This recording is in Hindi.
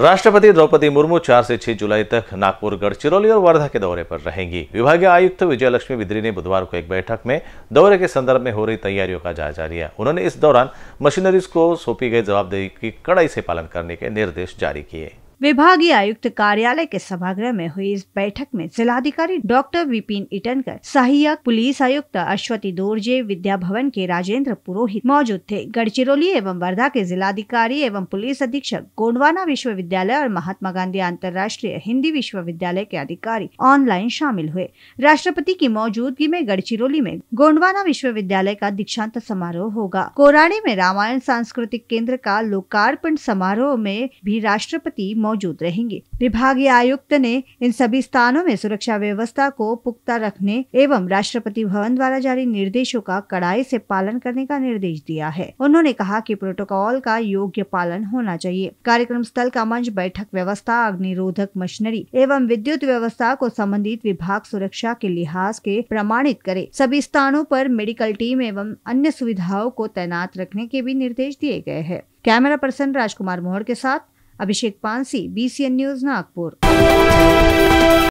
राष्ट्रपति द्रौपदी मुर्मू 4 से 6 जुलाई तक नागपुर गढ़चिरौली और वर्धा के दौरे पर रहेंगी विभागीय आयुक्त विजय लक्ष्मी बिद्री ने बुधवार को एक बैठक में दौरे के संदर्भ में हो रही तैयारियों का जायजा लिया उन्होंने इस दौरान मशीनरीज को सौंपी गई जवाबदेही की कड़ाई से पालन करने के निर्देश जारी किए विभागीय आयुक्त कार्यालय के सभागृह में हुई इस बैठक में जिलाधिकारी डॉक्टर विपिन इटनकर सहायक पुलिस आयुक्त अश्वती दोरजे विद्या भवन के राजेंद्र पुरोहित मौजूद थे गढ़चिरौली एवं वर्धा के जिलाधिकारी एवं पुलिस अधीक्षक गोंडवाना विश्वविद्यालय और महात्मा गांधी अंतर्राष्ट्रीय हिंदी विश्वविद्यालय के अधिकारी ऑनलाइन शामिल हुए राष्ट्रपति की मौजूदगी में गढ़चिरौली में गोंडवाना विश्वविद्यालय का दीक्षांत समारोह होगा कोराड़ी में रामायण सांस्कृतिक केंद्र का लोकार्पण समारोह में भी राष्ट्रपति मौजूद रहेंगे विभागीय आयुक्त ने इन सभी स्थानों में सुरक्षा व्यवस्था को पुख्ता रखने एवं राष्ट्रपति भवन द्वारा जारी निर्देशों का कड़ाई से पालन करने का निर्देश दिया है उन्होंने कहा कि प्रोटोकॉल का योग्य पालन होना चाहिए कार्यक्रम स्थल का मंच बैठक व्यवस्था अग्निरोधक मशीनरी एवं विद्युत व्यवस्था को संबंधित विभाग सुरक्षा के लिहाज के प्रमाणित करे सभी स्थानों पर मेडिकल टीम एवं अन्य सुविधाओं को तैनात रखने के भी निर्देश दिए गए हैं कैमरा पर्सन राजकुमार मोहर के साथ अभिषेक पानसी बीसीएन न्यूज नागपुर